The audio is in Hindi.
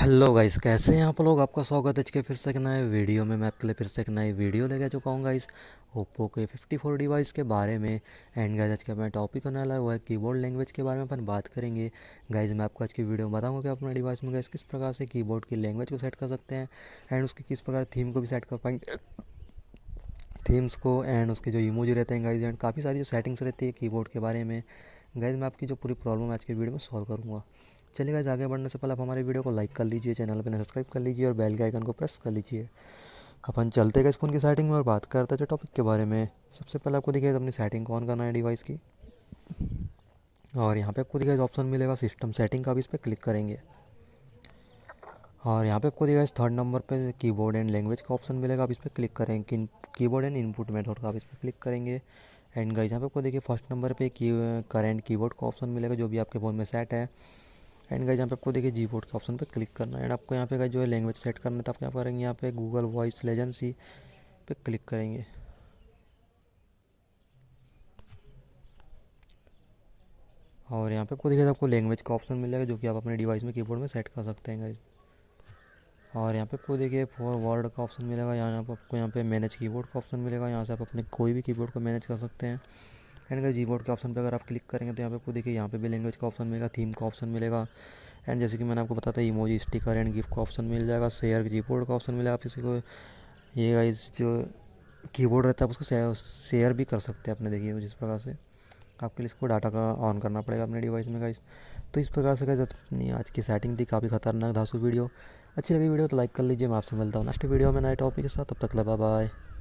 हेलो गाइस कैसे हैं आप लोग आपका स्वागत है के फिर से एक नए वीडियो में मैं आपके लिए फिर से एक नई वीडियो लेके चुका हूँ गाइस ओप्पो के 54 डिवाइस के बारे में एंड गाइस आज का मैं टॉपिक होने वाला हुआ है कीबोर्ड लैंग्वेज के बारे में अपन बात करेंगे गाइस मैं आपको आज की वीडियो में बताऊँगा कि अपने डिवाइस में गाइस किस प्रकार से कीबोर्ड की लैंग्वेज को सेट कर सकते हैं एंड उसकी किस प्रकार थीम को भी सेट कर पाएंगे थीम्स को एंड उसके जो इमोजी रहते हैं गाइज एंड काफ़ी सारी जो सेटिंग्स रहती है कीबोर्ड के बारे में गाइज मैं आपकी जो पूरी प्रॉब्लम आज की वीडियो में सॉल्व करूँगा चलेगा आगे बढ़ने से पहले आप हमारे वीडियो को लाइक कर लीजिए चैनल पर सब्सक्राइब कर लीजिए और बेल के आइकन को प्रेस कर लीजिए अपन चलते गए इस फोन की सेटिंग में और बात करते थे टॉपिक के बारे में सबसे पहले आपको दिखेगा अपनी सेटिंग को ऑन करना है डिवाइस की और यहाँ पे आपको दिखेगा ऑप्शन मिलेगा सिस्टम सेटिंग का भी इस पर क्लिक करेंगे और यहाँ पे आपको दिखेगा इस थर्ड नंबर पे कीबोर्ड एंड लैंग्वेज का ऑप्शन मिलेगा आप इस पर क्लिक करेंगे कीबोर्ड एंड इनपुट मेथड का आप इस पर क्लिक करेंगे एंड गाइस यहाँ पे आपको देखिए फर्स्ट नंबर पे की करेंट कीबोर्ड का ऑप्शन मिलेगा जो भी आपके फ़ोन में सेट है एंड गाइज यहाँ पे आपको देखिए जी बोर्ड के ऑप्शन पे क्लिक करना है एंड आपको यहाँ पे गाइज जो है लैंग्वेज सेट करना है तो आप क्या करेंगे यहाँ पे गूगल वॉइस लेजेंसी पे क्लिक करेंगे और यहाँ पे आपको देखिए आपको लैंग्वेज का ऑप्शन मिल जाएगा जो कि आप अपने डिवाइस में कीबोर्ड में सेट कर सकते हैं गाइज और यहाँ पे आपको देखिए फॉर वर्ड का ऑप्शन मिलेगा यहाँ आपको यहाँ पे मैनेज कीबोर्ड का ऑप्शन मिलेगा यहाँ से आप अपने कोई भी कीबोर्ड को मैनेज कर सकते हैं एंड अगर जी बोर्ड के ऑप्शन पर अगर आप क्लिक करेंगे तो यहाँ पे आपको देखिए यहाँ पे भी लैंग्वेज का ऑप्शन मिलेगा थीम का ऑप्शन मिलेगा एंड जैसे कि मैंने आपको बताया इमोजी स्टिकर एंड गिफ्ट का ऑप्शन मिल जाएगा शेयर जी बोर्ड का ऑप्शन मिलेगा आप किसी को ये गाइज जो कीबोर्ड रहता है आप उसको शेयर भी कर सकते हैं अपने देखिए जिस प्रकार से आपके लिए इसको डाटा का ऑन करना पड़ेगा अपने डिवाइस में गाइस तो इस प्रकार से गाइस अपनी आज की सेटिंग थी काफ़ी खतरनाक धासु वीडियो अच्छी लगी वीडियो तो लाइक कर लीजिए मैं आपसे मिलता हूँ नेक्स्ट वीडियो में नए टॉपिक के साथ तब तक लगा बाय